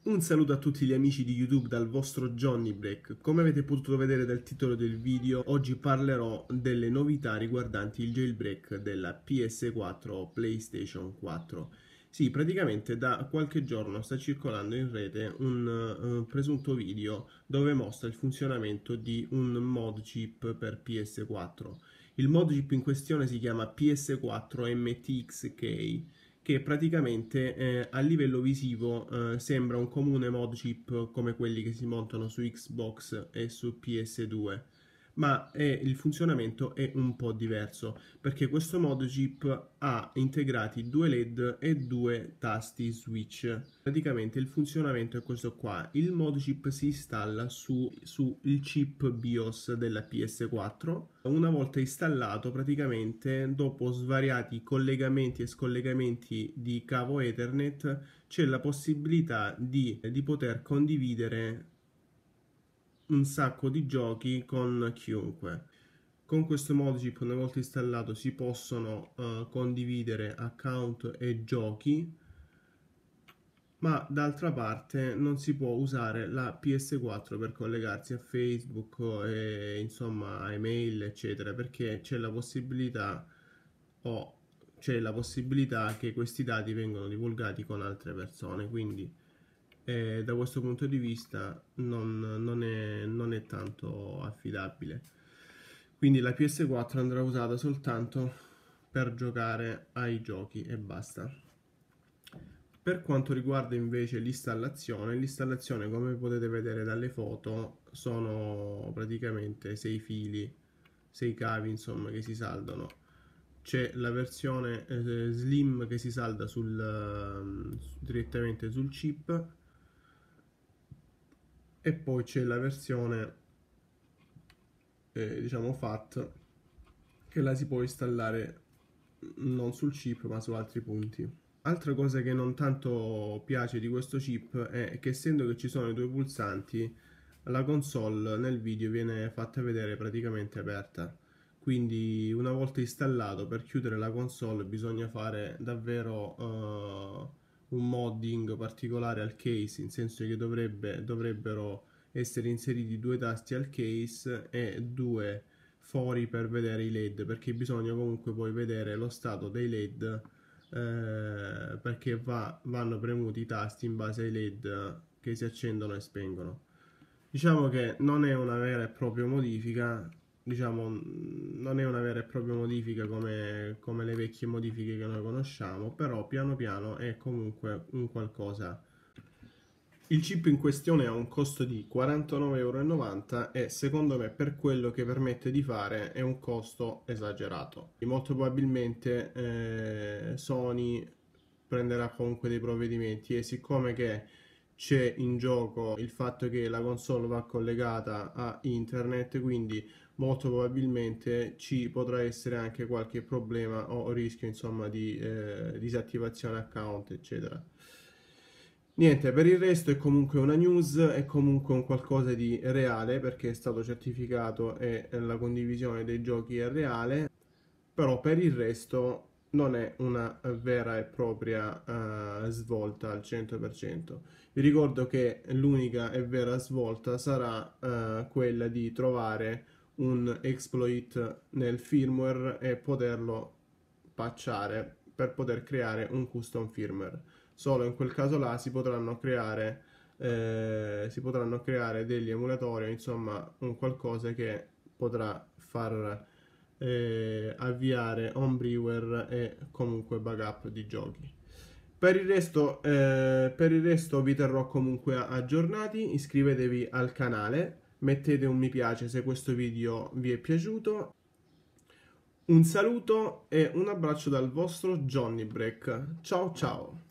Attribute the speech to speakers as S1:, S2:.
S1: Un saluto a tutti gli amici di YouTube dal vostro Johnny Break. Come avete potuto vedere dal titolo del video, oggi parlerò delle novità riguardanti il jailbreak della PS4 o PlayStation 4. Sì, praticamente da qualche giorno sta circolando in rete un uh, presunto video dove mostra il funzionamento di un mod chip per PS4. Il mod chip in questione si chiama PS4 MTXK che praticamente eh, a livello visivo eh, sembra un comune mod chip come quelli che si montano su Xbox e su PS2 ma è, il funzionamento è un po' diverso perché questo modo chip ha integrati due LED e due tasti switch. Praticamente il funzionamento è questo qua, il modo chip si installa sul su chip BIOS della PS4 una volta installato praticamente dopo svariati collegamenti e scollegamenti di cavo Ethernet c'è la possibilità di, di poter condividere un sacco di giochi con chiunque. Con questo modchip una volta installato si possono uh, condividere account e giochi, ma d'altra parte non si può usare la PS4 per collegarsi a Facebook e insomma a email eccetera perché c'è la possibilità o oh, c'è la possibilità che questi dati vengano divulgati con altre persone, quindi e da questo punto di vista non, non, è, non è tanto affidabile. Quindi la PS4 andrà usata soltanto per giocare ai giochi e basta. Per quanto riguarda invece l'installazione, l'installazione come potete vedere dalle foto sono praticamente sei fili, sei cavi insomma che si saldano. C'è la versione eh, slim che si salda sul, direttamente sul chip e poi c'è la versione eh, diciamo FAT che la si può installare non sul chip ma su altri punti. Altra cosa che non tanto piace di questo chip è che essendo che ci sono i due pulsanti la console nel video viene fatta vedere praticamente aperta quindi una volta installato per chiudere la console bisogna fare davvero uh, un modding particolare al case, in senso che dovrebbe, dovrebbero essere inseriti due tasti al case e due fori per vedere i led, perché bisogna comunque poi vedere lo stato dei led eh, perché va, vanno premuti i tasti in base ai led che si accendono e spengono. Diciamo che non è una vera e propria modifica, diciamo, non è una vera e propria modifica come, come, le vecchie modifiche che noi conosciamo, però piano piano è comunque un qualcosa. Il chip in questione ha un costo di 49,90 euro e secondo me per quello che permette di fare è un costo esagerato. molto probabilmente eh, Sony prenderà comunque dei provvedimenti e siccome che c'è in gioco il fatto che la console va collegata a internet, quindi molto probabilmente ci potrà essere anche qualche problema o rischio insomma di eh, disattivazione account eccetera. Niente, per il resto è comunque una news, è comunque un qualcosa di reale perché è stato certificato e la condivisione dei giochi è reale, però per il resto non è una eh, vera e propria uh, svolta al 100%. Vi ricordo che l'unica e vera svolta sarà uh, quella di trovare un exploit nel firmware e poterlo patchare per poter creare un custom firmware. Solo in quel caso là si potranno creare, eh, si potranno creare degli emulatori, insomma un qualcosa che potrà far eh, avviare homebrewer e comunque backup di giochi. Per il, resto, eh, per il resto vi terrò comunque aggiornati, iscrivetevi al canale, mettete un mi piace se questo video vi è piaciuto. Un saluto e un abbraccio dal vostro Johnny Break. Ciao ciao!